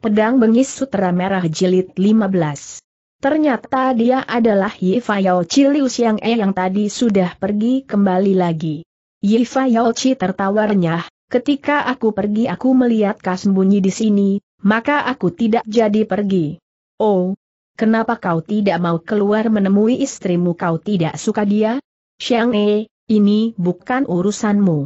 Pedang Bengis Sutra Merah Jilid 15. Ternyata dia adalah Yifayao Chi Cilius yang E yang tadi sudah pergi kembali lagi. Yifayao Yao Chi tertawa ketika aku pergi aku melihat kau sembunyi di sini, maka aku tidak jadi pergi. Oh, kenapa kau tidak mau keluar menemui istrimu kau tidak suka dia? Xiang E, ini bukan urusanmu.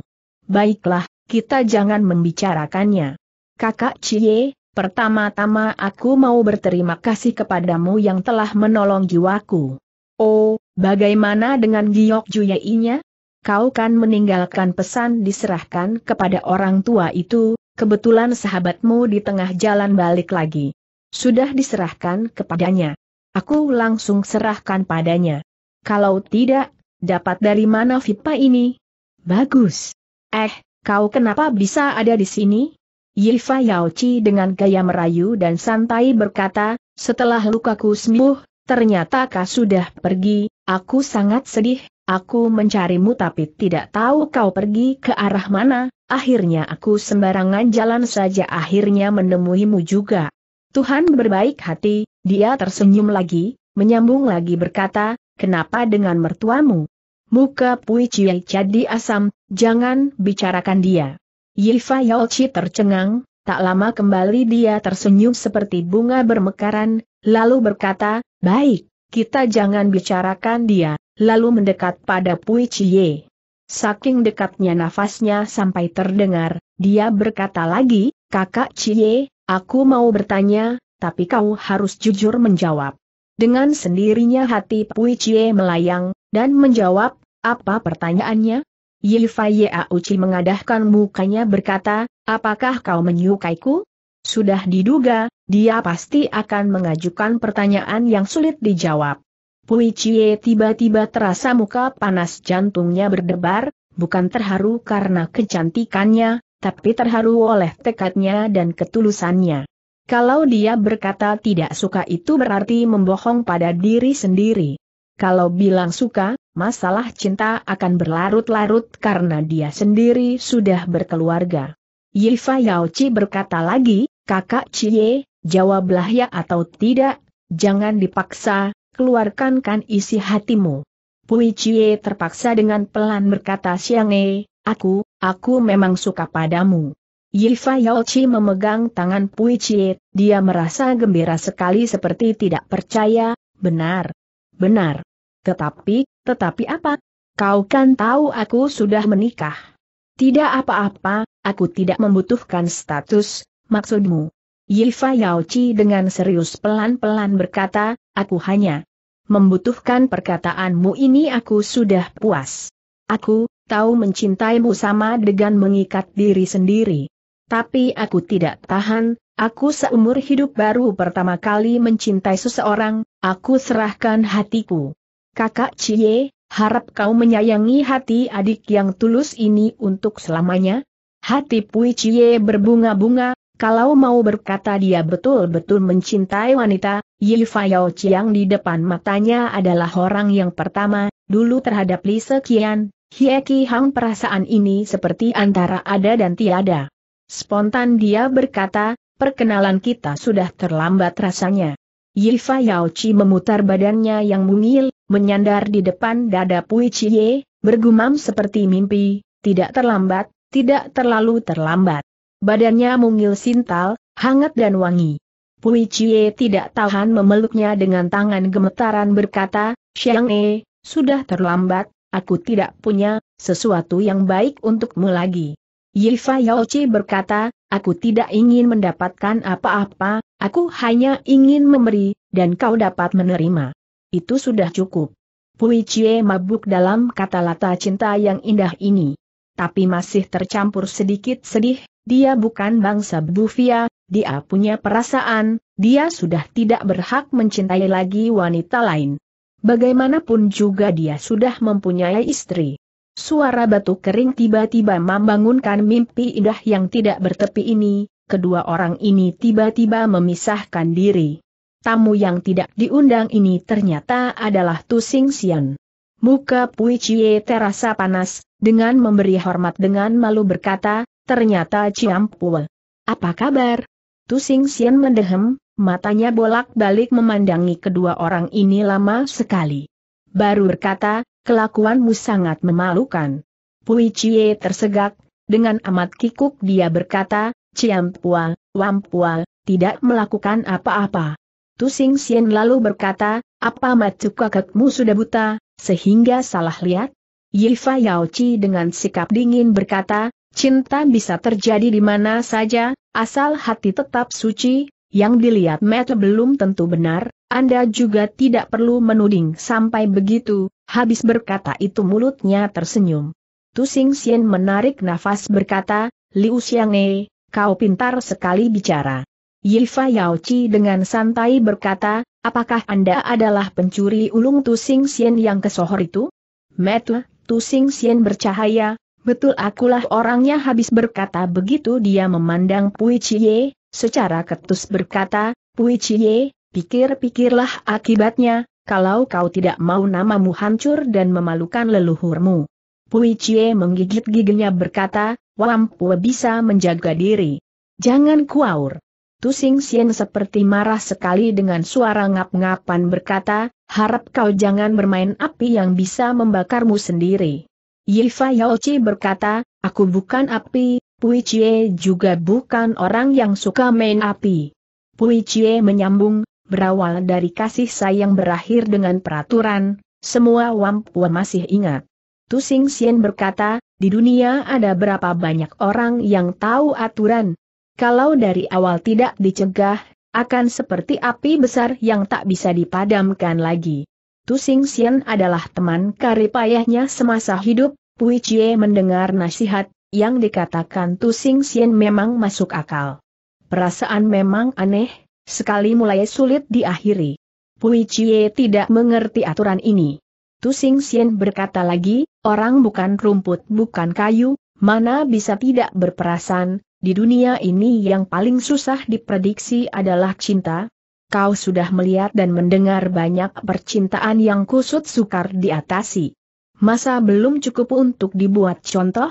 Baiklah, kita jangan membicarakannya. Kakak Cie, Pertama-tama aku mau berterima kasih kepadamu yang telah menolong jiwaku. Oh, bagaimana dengan Giok Juyainya? Kau kan meninggalkan pesan diserahkan kepada orang tua itu, kebetulan sahabatmu di tengah jalan balik lagi. Sudah diserahkan kepadanya. Aku langsung serahkan padanya. Kalau tidak, dapat dari mana Vipa ini? Bagus. Eh, kau kenapa bisa ada di sini? Yifa Yaochi dengan gaya merayu dan santai berkata, setelah lukaku sembuh, ternyata kau sudah pergi, aku sangat sedih, aku mencarimu tapi tidak tahu kau pergi ke arah mana, akhirnya aku sembarangan jalan saja akhirnya menemuimu juga. Tuhan berbaik hati, dia tersenyum lagi, menyambung lagi berkata, kenapa dengan mertuamu? Muka Pui Cie jadi asam, jangan bicarakan dia. Yifa Yolchi tercengang, tak lama kembali dia tersenyum seperti bunga bermekaran, lalu berkata, baik, kita jangan bicarakan dia, lalu mendekat pada Pui Chie. Saking dekatnya nafasnya sampai terdengar, dia berkata lagi, kakak Chie, aku mau bertanya, tapi kau harus jujur menjawab. Dengan sendirinya hati Pui Chie melayang, dan menjawab, apa pertanyaannya? Yifai Auchi mengadahkan mukanya berkata, apakah kau menyukaiku? Sudah diduga, dia pasti akan mengajukan pertanyaan yang sulit dijawab. Pui Chie tiba-tiba terasa muka panas jantungnya berdebar, bukan terharu karena kecantikannya, tapi terharu oleh tekadnya dan ketulusannya. Kalau dia berkata tidak suka itu berarti membohong pada diri sendiri. Kalau bilang suka, masalah cinta akan berlarut-larut karena dia sendiri sudah berkeluarga. Yifa Yaochi berkata lagi, kakak Cie, jawablah ya atau tidak, jangan dipaksa, keluarkan kan isi hatimu. Pui Cie terpaksa dengan pelan berkata Siange, aku, aku memang suka padamu. Yifa Yaochi memegang tangan Pui Cie, dia merasa gembira sekali seperti tidak percaya, benar. Benar. Tetapi, tetapi apa? Kau kan tahu aku sudah menikah. Tidak apa-apa, aku tidak membutuhkan status, maksudmu. Yifa Yaochi dengan serius pelan-pelan berkata, aku hanya membutuhkan perkataanmu ini aku sudah puas. Aku, tahu mencintaimu sama dengan mengikat diri sendiri. Tapi aku tidak tahan, aku seumur hidup baru pertama kali mencintai seseorang, aku serahkan hatiku. Kakak Cie, harap kau menyayangi hati adik yang tulus ini untuk selamanya. Hati Pui Cie berbunga-bunga, kalau mau berkata dia betul-betul mencintai wanita, Yi Yao Chiang di depan matanya adalah orang yang pertama, dulu terhadap Li Sekian, Hieki Hang perasaan ini seperti antara ada dan tiada. Spontan dia berkata, perkenalan kita sudah terlambat rasanya. Yi Yao Chi memutar badannya yang mungil, menyandar di depan dada Pui Chie, bergumam seperti mimpi, tidak terlambat, tidak terlalu terlambat. Badannya mungil sintal, hangat dan wangi. Pui Chie tidak tahan memeluknya dengan tangan gemetaran berkata, Xiang E, sudah terlambat, aku tidak punya sesuatu yang baik untukmu lagi. Yifa Yaochi berkata, aku tidak ingin mendapatkan apa-apa, aku hanya ingin memberi, dan kau dapat menerima. Itu sudah cukup. Pui Cie mabuk dalam kata lata cinta yang indah ini. Tapi masih tercampur sedikit sedih, dia bukan bangsa Bufia, dia punya perasaan, dia sudah tidak berhak mencintai lagi wanita lain. Bagaimanapun juga dia sudah mempunyai istri. Suara batu kering tiba-tiba membangunkan mimpi indah yang tidak bertepi ini, kedua orang ini tiba-tiba memisahkan diri tamu yang tidak diundang ini ternyata adalah Tusing Sian. Muka Pui Chie terasa panas, dengan memberi hormat dengan malu berkata, ternyata Ciam Pue. Apa kabar? Tusing Sian mendehem, matanya bolak-balik memandangi kedua orang ini lama sekali. Baru berkata, kelakuanmu sangat memalukan. Pui Chie tersegak, dengan amat kikuk dia berkata, Ciam Pua, Wam tidak melakukan apa-apa. Tusing Sien lalu berkata, apa matu kakakmu sudah buta, sehingga salah lihat? Yifa Yaochi dengan sikap dingin berkata, cinta bisa terjadi di mana saja, asal hati tetap suci, yang dilihat mata belum tentu benar, Anda juga tidak perlu menuding sampai begitu, habis berkata itu mulutnya tersenyum. Tusing Sien menarik nafas berkata, Liu Xiangne, kau pintar sekali bicara. Yifa Yaochi dengan santai berkata, apakah Anda adalah pencuri ulung Tusing Sien yang kesohor itu? Metu, Tusing Sien bercahaya, betul akulah orangnya habis berkata begitu dia memandang Pui Chie, secara ketus berkata, Pui Chie, pikir-pikirlah akibatnya, kalau kau tidak mau namamu hancur dan memalukan leluhurmu. Pui Chie menggigit giginya berkata, Wampu bisa menjaga diri. Jangan kuaur. Tu Sing Sien seperti marah sekali dengan suara ngap-ngapan berkata, harap kau jangan bermain api yang bisa membakarmu sendiri. Yifa Yaochi berkata, aku bukan api, Pui Chie juga bukan orang yang suka main api. Pui Chie menyambung, berawal dari kasih sayang berakhir dengan peraturan, semua Wampua masih ingat. Tu Sing Sien berkata, di dunia ada berapa banyak orang yang tahu aturan, kalau dari awal tidak dicegah, akan seperti api besar yang tak bisa dipadamkan lagi. Tu Sing adalah teman Karipayahnya semasa hidup, Pui Chie mendengar nasihat, yang dikatakan Tu Sing memang masuk akal. Perasaan memang aneh, sekali mulai sulit diakhiri. Pui Chie tidak mengerti aturan ini. Tu Sing berkata lagi, orang bukan rumput bukan kayu, mana bisa tidak berperasan, di dunia ini yang paling susah diprediksi adalah cinta. Kau sudah melihat dan mendengar banyak percintaan yang kusut sukar diatasi. Masa belum cukup untuk dibuat contoh?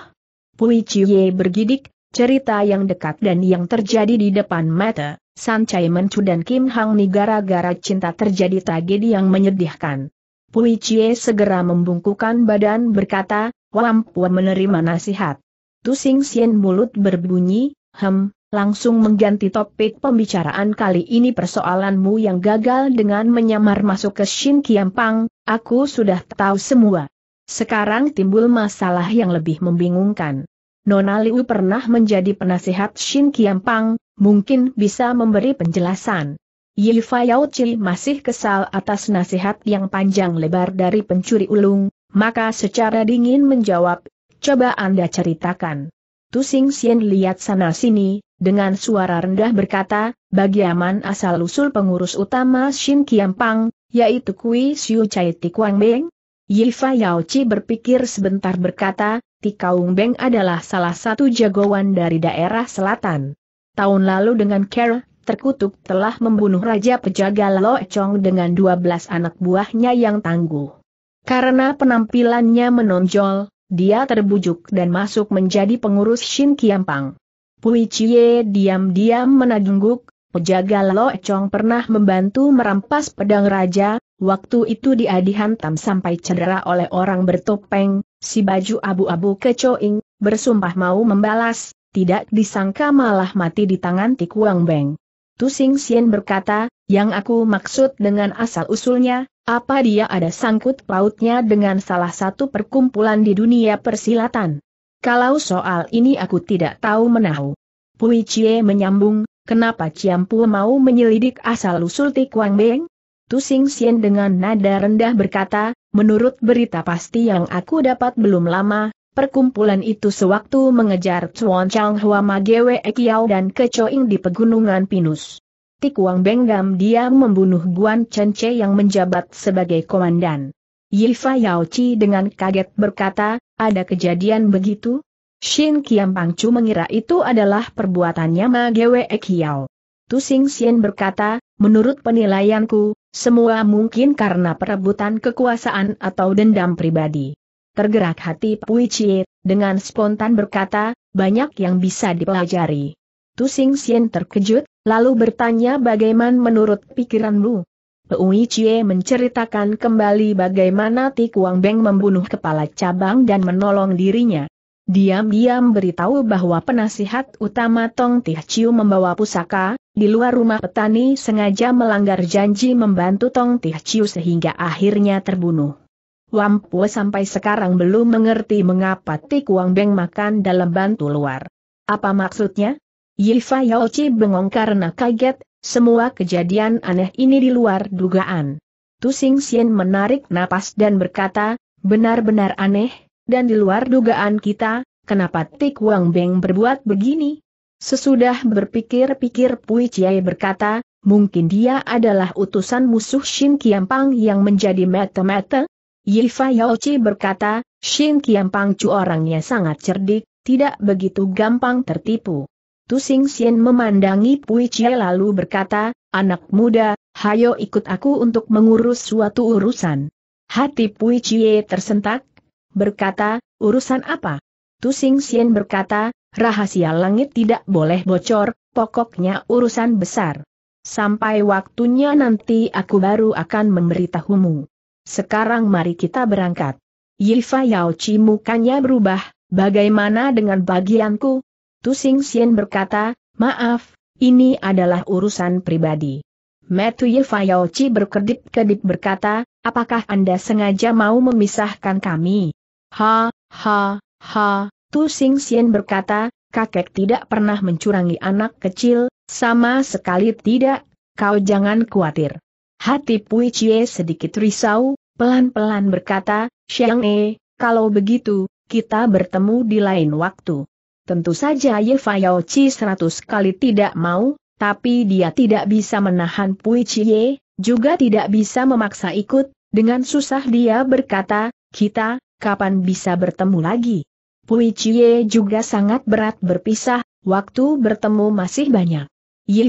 Pui Chie bergidik, cerita yang dekat dan yang terjadi di depan mata, San Chai Menchu dan Kim Hang Ni gara-gara cinta terjadi tragedi yang menyedihkan. Pui Chie segera membungkukan badan berkata, Wampu menerima nasihat. Tusing Sien mulut berbunyi, hem, langsung mengganti topik pembicaraan kali ini persoalanmu yang gagal dengan menyamar masuk ke Shin Kiampang, aku sudah tahu semua. Sekarang timbul masalah yang lebih membingungkan. Nona Liu pernah menjadi penasehat Shin Kiampang, mungkin bisa memberi penjelasan. Yifa Chi masih kesal atas nasihat yang panjang lebar dari pencuri ulung, maka secara dingin menjawab, Coba Anda ceritakan. Tusing Sien lihat sana-sini, dengan suara rendah berkata, bagaiman asal-usul pengurus utama Shin Kiampang, yaitu Kui Siu Chai Tikuang Beng? Yifa Chi berpikir sebentar berkata, Tikaung Beng adalah salah satu jagoan dari daerah selatan. Tahun lalu dengan Kera, terkutuk telah membunuh Raja Pejaga Lo Chong dengan 12 anak buahnya yang tangguh. Karena penampilannya menonjol, dia terbujuk dan masuk menjadi pengurus Shin Kiampang. Pui Chie diam-diam menajungguk. pejaga Lo Chong pernah membantu merampas pedang raja, waktu itu dia dihantam sampai cedera oleh orang bertopeng, si baju abu-abu kecoing, bersumpah mau membalas, tidak disangka malah mati di tangan Tikuang Beng. Tu Sing Sien berkata, yang aku maksud dengan asal-usulnya, apa dia ada sangkut pautnya dengan salah satu perkumpulan di dunia persilatan? Kalau soal ini aku tidak tahu menahu. Pui Chie menyambung, kenapa Ciampu mau menyelidik asal-usul Tikuang Beng? Tu Sing Sien dengan nada rendah berkata, menurut berita pasti yang aku dapat belum lama, Perkumpulan itu sewaktu mengejar Chuan Chang Hua Ma Gwe Ekiao dan Kecoing di Pegunungan Pinus. Tik Wang Benggam dia membunuh Guan Chen Che yang menjabat sebagai komandan. Yifa Chi dengan kaget berkata, ada kejadian begitu? Xin Kiam Pangcu mengira itu adalah perbuatannya Ma Gwe Kiao. Tu Sing Xian berkata, menurut penilaianku, semua mungkin karena perebutan kekuasaan atau dendam pribadi. Tergerak hati Pui Chie, dengan spontan berkata, banyak yang bisa dipelajari. Tu Sing Xian terkejut, lalu bertanya bagaimana menurut pikiranmu. Pui Chie menceritakan kembali bagaimana Ti Kuang Beng membunuh kepala cabang dan menolong dirinya. Diam-diam beritahu bahwa penasihat utama Tong Tih Chiu membawa pusaka, di luar rumah petani sengaja melanggar janji membantu Tong Tih Chiu sehingga akhirnya terbunuh. Wampu sampai sekarang belum mengerti mengapa Ti Kuang Beng makan dalam bantu luar. Apa maksudnya? Yifa Yaochi bengong karena kaget, semua kejadian aneh ini di luar dugaan. Tu Sing Sien menarik napas dan berkata, benar-benar aneh, dan di luar dugaan kita, kenapa Tik Wang Beng berbuat begini? Sesudah berpikir-pikir Pui Chiai berkata, mungkin dia adalah utusan musuh Shin Kiampang yang menjadi mata-mata? Yifa Yaochi berkata, Shin Kiampang Chu orangnya sangat cerdik, tidak begitu gampang tertipu itu Sing Sien memandangi Pui Chie lalu berkata, anak muda, hayo ikut aku untuk mengurus suatu urusan. Hati Pui Chie tersentak, berkata, urusan apa? Tu Sing Sien berkata, rahasia langit tidak boleh bocor, pokoknya urusan besar. Sampai waktunya nanti aku baru akan memberitahumu. Sekarang mari kita berangkat. Yifa Yao Chi mukanya berubah, bagaimana dengan bagianku, Tu Sing Xian berkata, maaf, ini adalah urusan pribadi. Matthew Fayoci berkedip-kedip berkata, apakah Anda sengaja mau memisahkan kami? Ha, ha, ha, Tu Sing Xian berkata, kakek tidak pernah mencurangi anak kecil, sama sekali tidak, kau jangan khawatir. Hati Pui Chie sedikit risau, pelan-pelan berkata, Xiang E, kalau begitu, kita bertemu di lain waktu. Tentu saja Ye Fayao Chi seratus kali tidak mau, tapi dia tidak bisa menahan Pui Chie, juga tidak bisa memaksa ikut, dengan susah dia berkata, kita, kapan bisa bertemu lagi? Pui Chie juga sangat berat berpisah, waktu bertemu masih banyak.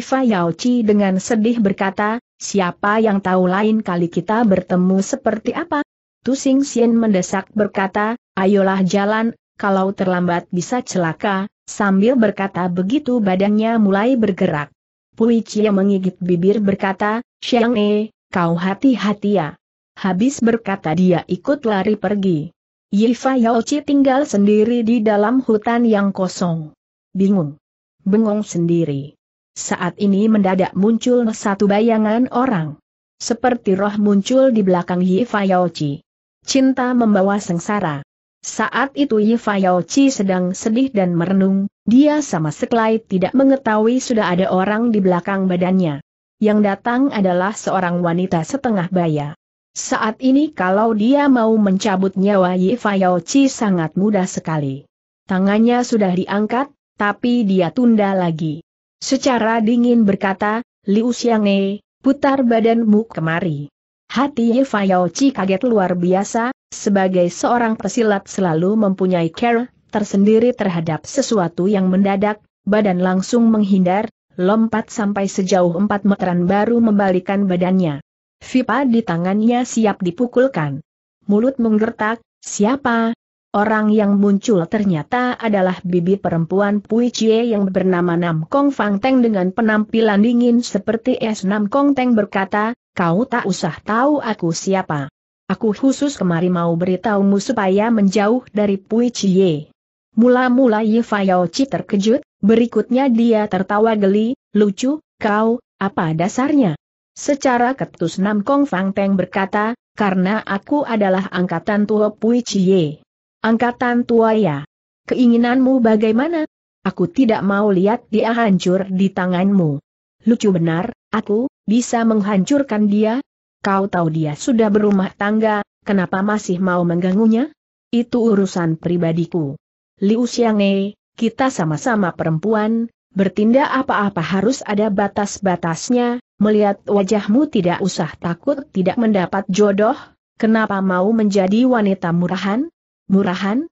Fayao Chi dengan sedih berkata, siapa yang tahu lain kali kita bertemu seperti apa? Tusing Sien mendesak berkata, ayolah jalan, kalau terlambat bisa celaka, sambil berkata begitu badannya mulai bergerak. Pui Chia mengigit bibir berkata, Xiang E, kau hati-hati ya. Habis berkata dia ikut lari pergi. Yifa Yaochi tinggal sendiri di dalam hutan yang kosong. Bingung. Bengong sendiri. Saat ini mendadak muncul satu bayangan orang. Seperti roh muncul di belakang Yifa Yaochi. Cinta membawa sengsara. Saat itu Yifa Chi sedang sedih dan merenung, dia sama sekali tidak mengetahui sudah ada orang di belakang badannya. Yang datang adalah seorang wanita setengah baya. Saat ini kalau dia mau mencabut nyawa Yifa Chi sangat mudah sekali. Tangannya sudah diangkat, tapi dia tunda lagi. Secara dingin berkata, Liu Xiange, putar badanmu kemari. Hati Yifa Chi kaget luar biasa, sebagai seorang pesilat selalu mempunyai care tersendiri terhadap sesuatu yang mendadak, badan langsung menghindar, lompat sampai sejauh 4 meteran baru membalikan badannya. Vipa di tangannya siap dipukulkan. Mulut menggertak, siapa? Orang yang muncul ternyata adalah bibi perempuan Pui Chie yang bernama Nam Kong Fang Teng dengan penampilan dingin seperti es Nam Kong Teng berkata, kau tak usah tahu aku siapa. Aku khusus kemari mau beritahumu supaya menjauh dari Pui Chie. Mula-mula Ye Fayoci terkejut, berikutnya dia tertawa geli, lucu, kau, apa dasarnya? Secara ketus Nam Kong Fang Teng berkata, karena aku adalah angkatan tua Pui Chie. Angkatan tua ya. Keinginanmu bagaimana? Aku tidak mau lihat dia hancur di tanganmu. Lucu benar, aku, bisa menghancurkan dia, Kau tahu dia sudah berumah tangga, kenapa masih mau mengganggunya? Itu urusan pribadiku. Liu Xiang'e, kita sama-sama perempuan, bertindak apa-apa harus ada batas-batasnya, melihat wajahmu tidak usah takut tidak mendapat jodoh, kenapa mau menjadi wanita murahan? Murahan?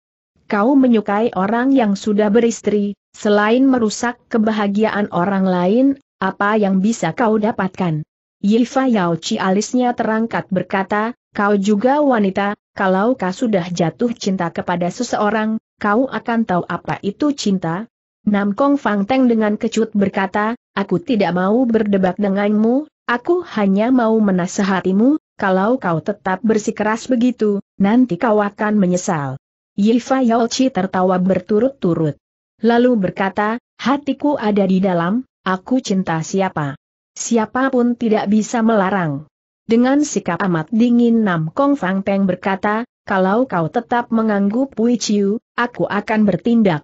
Kau menyukai orang yang sudah beristri, selain merusak kebahagiaan orang lain, apa yang bisa kau dapatkan? Yifa Chi alisnya terangkat berkata, kau juga wanita, kalau kau sudah jatuh cinta kepada seseorang, kau akan tahu apa itu cinta. Nam Kong Fang Teng dengan kecut berkata, aku tidak mau berdebat denganmu, aku hanya mau menasehatimu, kalau kau tetap bersikeras begitu, nanti kau akan menyesal. Yifa Chi tertawa berturut-turut. Lalu berkata, hatiku ada di dalam, aku cinta siapa? siapapun tidak bisa melarang. Dengan sikap amat dingin Nam Kong Fang Peng berkata, kalau kau tetap mengangguk Pui Chiu, aku akan bertindak.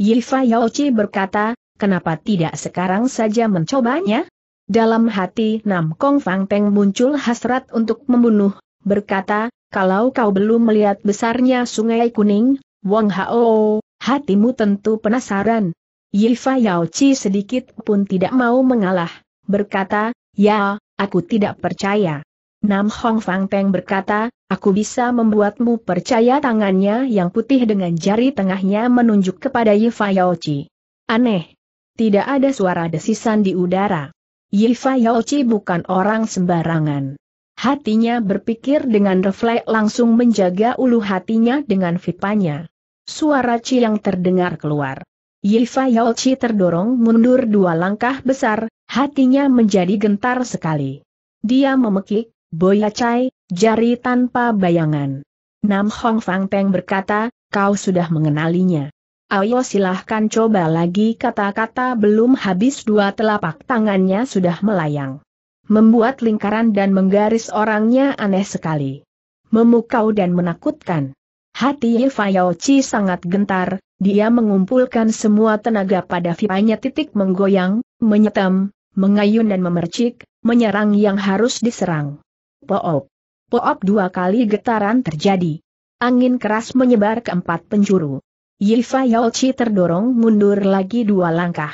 Yifa Chi berkata, kenapa tidak sekarang saja mencobanya? Dalam hati Nam Kong Fang Peng muncul hasrat untuk membunuh, berkata, kalau kau belum melihat besarnya sungai kuning, Wang Hao, hatimu tentu penasaran. Yifa Chi sedikit pun tidak mau mengalah berkata, Ya, aku tidak percaya. Nam Hong Fang Peng berkata, aku bisa membuatmu percaya tangannya yang putih dengan jari tengahnya menunjuk kepada Yifa Yaochi. Aneh. Tidak ada suara desisan di udara. Yifa Yaochi bukan orang sembarangan. Hatinya berpikir dengan refleks langsung menjaga ulu hatinya dengan vipanya. Suara Ci yang terdengar keluar. Yifa Yaochi terdorong mundur dua langkah besar, Hatinya menjadi gentar sekali. Dia memekik, Boya boyacai, jari tanpa bayangan. Nam Hong Fang Peng berkata, kau sudah mengenalinya. Ayo silahkan coba lagi kata-kata belum habis dua telapak tangannya sudah melayang. Membuat lingkaran dan menggaris orangnya aneh sekali. Memukau dan menakutkan. Hati Fayao Chi sangat gentar, dia mengumpulkan semua tenaga pada vipanya titik menggoyang, menyetem, mengayun dan memercik, menyerang yang harus diserang. Poop. Poop dua kali getaran terjadi. Angin keras menyebar ke empat penjuru. Yifa Yolchi terdorong mundur lagi dua langkah.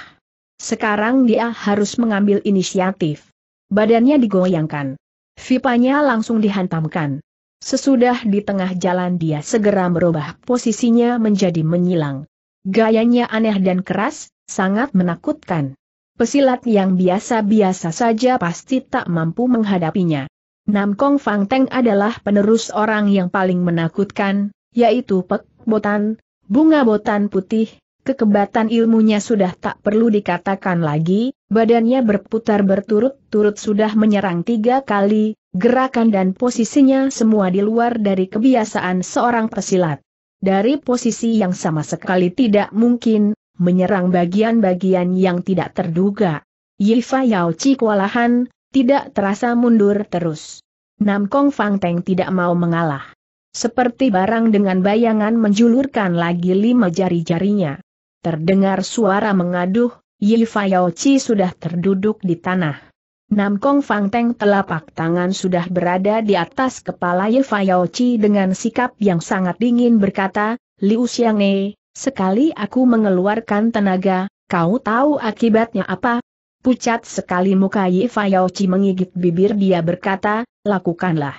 Sekarang dia harus mengambil inisiatif. Badannya digoyangkan. Vipanya langsung dihantamkan. Sesudah di tengah jalan dia segera merubah posisinya menjadi menyilang. Gayanya aneh dan keras, sangat menakutkan pesilat yang biasa-biasa saja pasti tak mampu menghadapinya. Nam Kong Fang Teng adalah penerus orang yang paling menakutkan, yaitu Pek Botan, Bunga Botan Putih, kekebatan ilmunya sudah tak perlu dikatakan lagi, badannya berputar berturut-turut sudah menyerang tiga kali, gerakan dan posisinya semua di luar dari kebiasaan seorang pesilat. Dari posisi yang sama sekali tidak mungkin, menyerang bagian-bagian yang tidak terduga. Yifa Yao Chi kewalahan, tidak terasa mundur terus. Nam Kong Fang Teng tidak mau mengalah. Seperti barang dengan bayangan menjulurkan lagi lima jari-jarinya. Terdengar suara mengaduh, Yifa Yao Chi sudah terduduk di tanah. Nam Kong Fang Teng telapak tangan sudah berada di atas kepala Yifa Yao Chi dengan sikap yang sangat dingin berkata, Liu Xiang'e, Sekali aku mengeluarkan tenaga, kau tahu akibatnya apa? Pucat sekali muka Yifa menggigit bibir dia berkata, lakukanlah.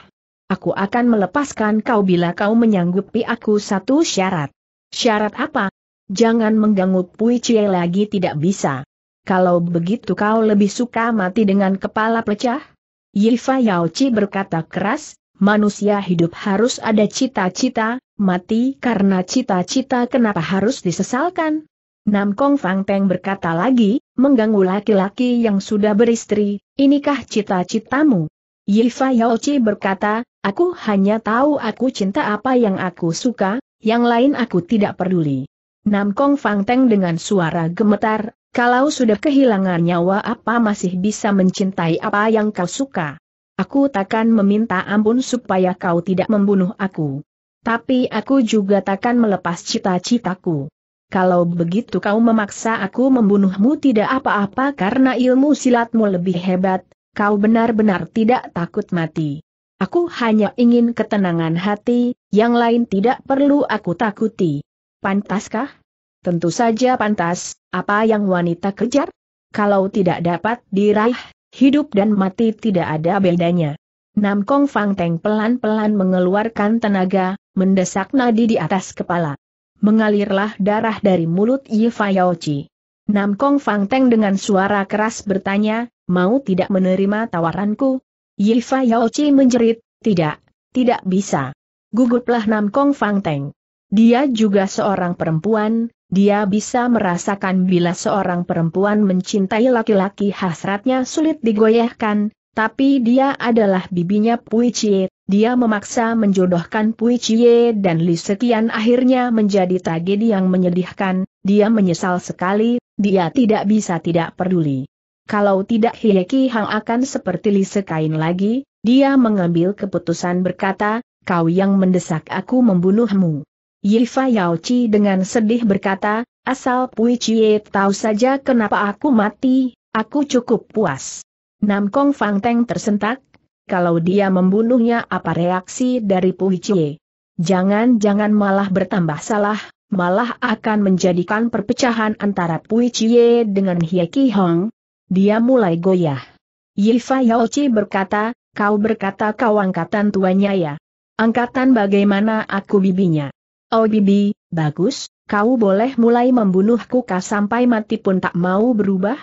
Aku akan melepaskan kau bila kau menyanggupi aku satu syarat. Syarat apa? Jangan mengganggu Pui Cie lagi tidak bisa. Kalau begitu kau lebih suka mati dengan kepala pecah? Yifa Yaochi berkata keras, manusia hidup harus ada cita-cita, mati karena cita-cita kenapa harus disesalkan? Nam Kong Fang Teng berkata lagi, mengganggu laki-laki yang sudah beristri, inikah cita-citamu? Yifa Yaochi berkata, aku hanya tahu aku cinta apa yang aku suka, yang lain aku tidak peduli. Nam Kong Fang Teng dengan suara gemetar, kalau sudah kehilangan nyawa apa masih bisa mencintai apa yang kau suka? Aku takkan meminta ampun supaya kau tidak membunuh aku. Tapi aku juga takkan melepas cita-citaku. Kalau begitu kau memaksa aku membunuhmu tidak apa-apa karena ilmu silatmu lebih hebat, kau benar-benar tidak takut mati. Aku hanya ingin ketenangan hati, yang lain tidak perlu aku takuti. Pantaskah? Tentu saja pantas, apa yang wanita kejar? Kalau tidak dapat diraih, Hidup dan mati tidak ada bedanya. Nam Kong Fang Teng pelan-pelan mengeluarkan tenaga, mendesak nadi di atas kepala. Mengalirlah darah dari mulut Yi Chi. Nam Kong Fang Teng dengan suara keras bertanya, mau tidak menerima tawaranku? Yi Chi menjerit, tidak, tidak bisa. Gugutlah Nam Kong Fang Teng. Dia juga seorang perempuan, dia bisa merasakan bila seorang perempuan mencintai laki-laki hasratnya sulit digoyahkan, tapi dia adalah bibinya Pui Chie, dia memaksa menjodohkan Pui Chie dan Li Sekian akhirnya menjadi tragedi yang menyedihkan, dia menyesal sekali, dia tidak bisa tidak peduli. Kalau tidak Ki Hang akan seperti Li Sekain lagi, dia mengambil keputusan berkata, kau yang mendesak aku membunuhmu. Yifa Chi dengan sedih berkata, asal Pui Chie tahu saja kenapa aku mati, aku cukup puas. Nam Kong Fang Teng tersentak, kalau dia membunuhnya apa reaksi dari Pui Chie? Jangan-jangan malah bertambah salah, malah akan menjadikan perpecahan antara Pui Chie dengan Hye Ki Hong. Dia mulai goyah. Yifa Chi berkata, kau berkata kau angkatan tuanya ya. Angkatan bagaimana aku bibinya? Oh Bibi, bagus, kau boleh mulai membunuhku kah sampai mati pun tak mau berubah?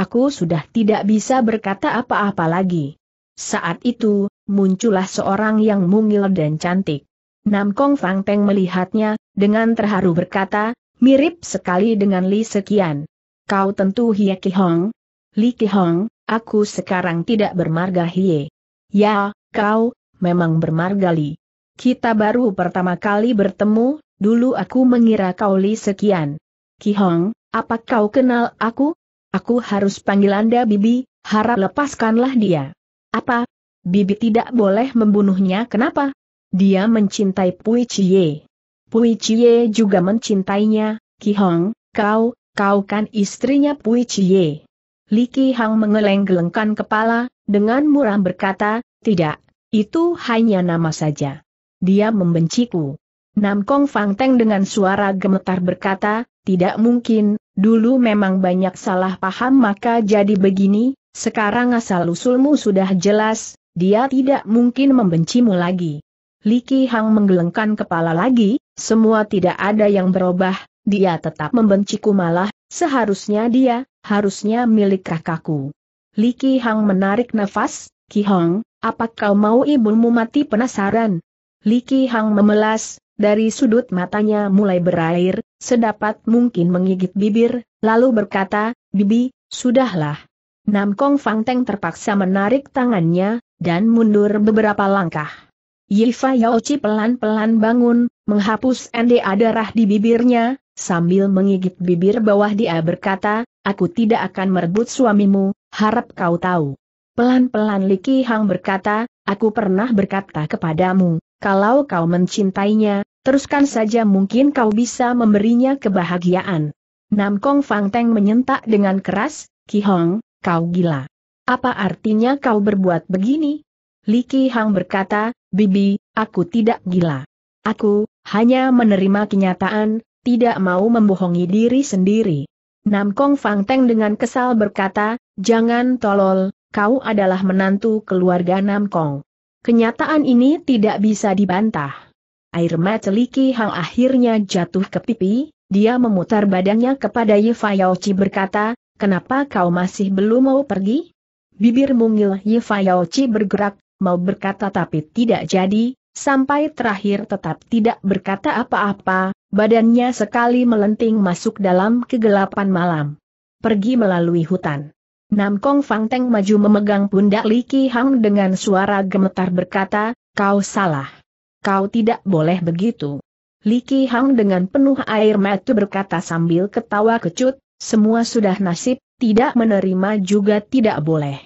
Aku sudah tidak bisa berkata apa-apa lagi. Saat itu, muncullah seorang yang mungil dan cantik. Nam Kong Fang Peng melihatnya, dengan terharu berkata, mirip sekali dengan Li Sekian. Kau tentu Hie Ki Hong? Li Ki Hong, aku sekarang tidak bermarga Hie. Ya, kau, memang bermarga Li. Kita baru pertama kali bertemu, dulu aku mengira kau Li sekian. Ki Hong, apa kau kenal aku? Aku harus panggil Anda Bibi, harap lepaskanlah dia. Apa? Bibi tidak boleh membunuhnya kenapa? Dia mencintai Pui Chie. Pui Chie juga mencintainya, Ki Hong, kau, kau kan istrinya Pui Chie. Li Ki Hong mengeleng-gelengkan kepala, dengan muram berkata, tidak, itu hanya nama saja dia membenciku. Nam Kong Fang Teng dengan suara gemetar berkata, tidak mungkin, dulu memang banyak salah paham maka jadi begini, sekarang asal-usulmu sudah jelas, dia tidak mungkin membencimu lagi. Li Qi Hang menggelengkan kepala lagi, semua tidak ada yang berubah, dia tetap membenciku malah, seharusnya dia, harusnya milik kakakku. Qi Hang menarik nafas, Ki Hong, apa kau mau ibumu mati penasaran, Liki Hang memelas, dari sudut matanya mulai berair, sedapat mungkin menggigit bibir, lalu berkata, Bibi, sudahlah. Nam Kong Fang Teng terpaksa menarik tangannya, dan mundur beberapa langkah. Yifa Yaochi pelan-pelan bangun, menghapus NDA darah di bibirnya, sambil menggigit bibir bawah dia berkata, aku tidak akan merebut suamimu, harap kau tahu. Pelan-pelan Liki Hang berkata, aku pernah berkata kepadamu, kalau kau mencintainya, teruskan saja mungkin kau bisa memberinya kebahagiaan. Nam Kong Fang Teng menyentak dengan keras, Ki Hong, kau gila. Apa artinya kau berbuat begini? Li Ki Hang berkata, Bibi, aku tidak gila. Aku, hanya menerima kenyataan, tidak mau membohongi diri sendiri. Nam Kong Fang Teng dengan kesal berkata, jangan tolol, kau adalah menantu keluarga Nam Kong. Kenyataan ini tidak bisa dibantah. Air mata Liki Hang akhirnya jatuh ke pipi, dia memutar badannya kepada Yifa berkata, kenapa kau masih belum mau pergi? Bibir mungil Yifa bergerak, mau berkata tapi tidak jadi, sampai terakhir tetap tidak berkata apa-apa, badannya sekali melenting masuk dalam kegelapan malam. Pergi melalui hutan. Nam Kong Fang Teng maju memegang pundak Li Ki Hang dengan suara gemetar berkata, kau salah. Kau tidak boleh begitu. Li Ki Hang dengan penuh air mata berkata sambil ketawa kecut, semua sudah nasib, tidak menerima juga tidak boleh.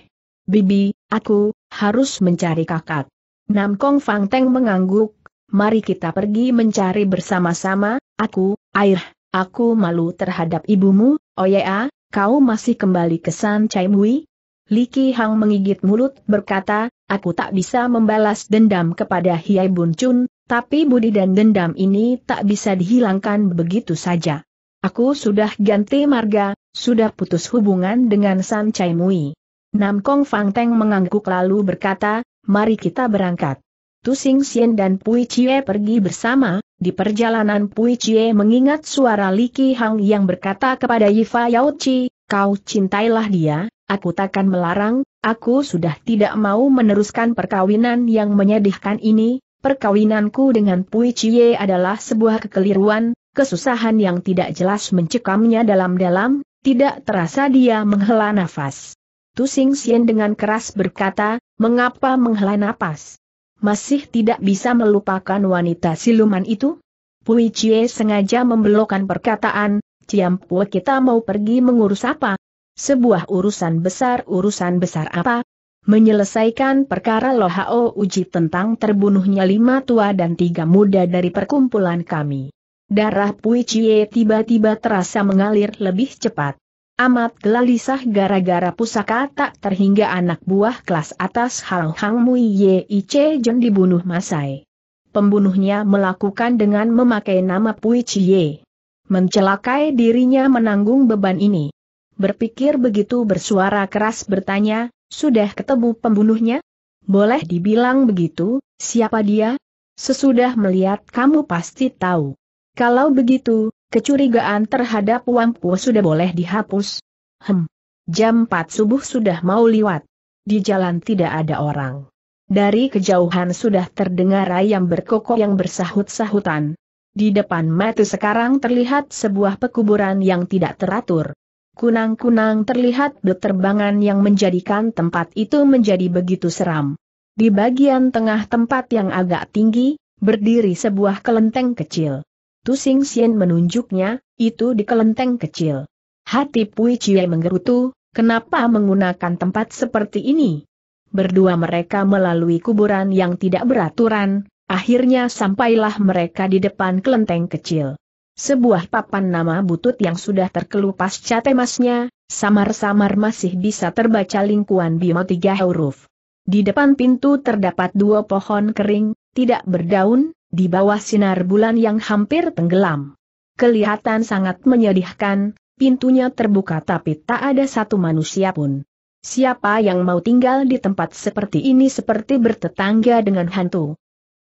Bibi, aku, harus mencari kakak. Nam Kong Fang Teng mengangguk, mari kita pergi mencari bersama-sama, aku, air, aku malu terhadap ibumu, oh ya, kau masih kembali ke San Chai Mui? Li Ki Hang mengigit mulut, berkata, aku tak bisa membalas dendam kepada Hiai Bun Chun, tapi budi dan dendam ini tak bisa dihilangkan begitu saja. Aku sudah ganti marga, sudah putus hubungan dengan San Chai Mui. Nam Kong Fang Teng mengangguk lalu berkata, mari kita berangkat. Tu Sing Sien dan Pui Chie pergi bersama, di perjalanan Pui Chie mengingat suara Li Ki Hang yang berkata kepada Yifa Yaochi, kau cintailah dia, aku takkan melarang, aku sudah tidak mau meneruskan perkawinan yang menyedihkan ini, perkawinanku dengan Pui Chie adalah sebuah kekeliruan, kesusahan yang tidak jelas mencekamnya dalam-dalam, tidak terasa dia menghela nafas. Tu Sing Xian dengan keras berkata, mengapa menghela nafas? masih tidak bisa melupakan wanita siluman itu? Pui Chie sengaja membelokkan perkataan, Ciampue kita mau pergi mengurus apa? Sebuah urusan besar urusan besar apa? Menyelesaikan perkara Lohao Uji tentang terbunuhnya lima tua dan tiga muda dari perkumpulan kami. Darah Pui Chie tiba-tiba terasa mengalir lebih cepat. Amat gelisah gara-gara pusaka tak terhingga anak buah kelas atas Hang Hang Mui Ye Ice Jen dibunuh Masai. Pembunuhnya melakukan dengan memakai nama Pui Chie. Mencelakai dirinya menanggung beban ini. Berpikir begitu bersuara keras bertanya, sudah ketemu pembunuhnya? Boleh dibilang begitu, siapa dia? Sesudah melihat kamu pasti tahu. Kalau begitu, Kecurigaan terhadap Wang Po sudah boleh dihapus. Hem. Jam 4 subuh sudah mau liwat. Di jalan tidak ada orang. Dari kejauhan sudah terdengar ayam berkokok yang bersahut-sahutan. Di depan mata sekarang terlihat sebuah pekuburan yang tidak teratur. Kunang-kunang terlihat beterbangan yang menjadikan tempat itu menjadi begitu seram. Di bagian tengah tempat yang agak tinggi, berdiri sebuah kelenteng kecil. Tu Sing menunjuknya, itu di kelenteng kecil. Hati Pui Chie menggerutu, kenapa menggunakan tempat seperti ini? Berdua mereka melalui kuburan yang tidak beraturan, akhirnya sampailah mereka di depan kelenteng kecil. Sebuah papan nama butut yang sudah terkelupas cat emasnya, samar-samar masih bisa terbaca lingkuan bima tiga huruf. Di depan pintu terdapat dua pohon kering, tidak berdaun, di bawah sinar bulan yang hampir tenggelam. Kelihatan sangat menyedihkan, pintunya terbuka tapi tak ada satu manusia pun. Siapa yang mau tinggal di tempat seperti ini seperti bertetangga dengan hantu?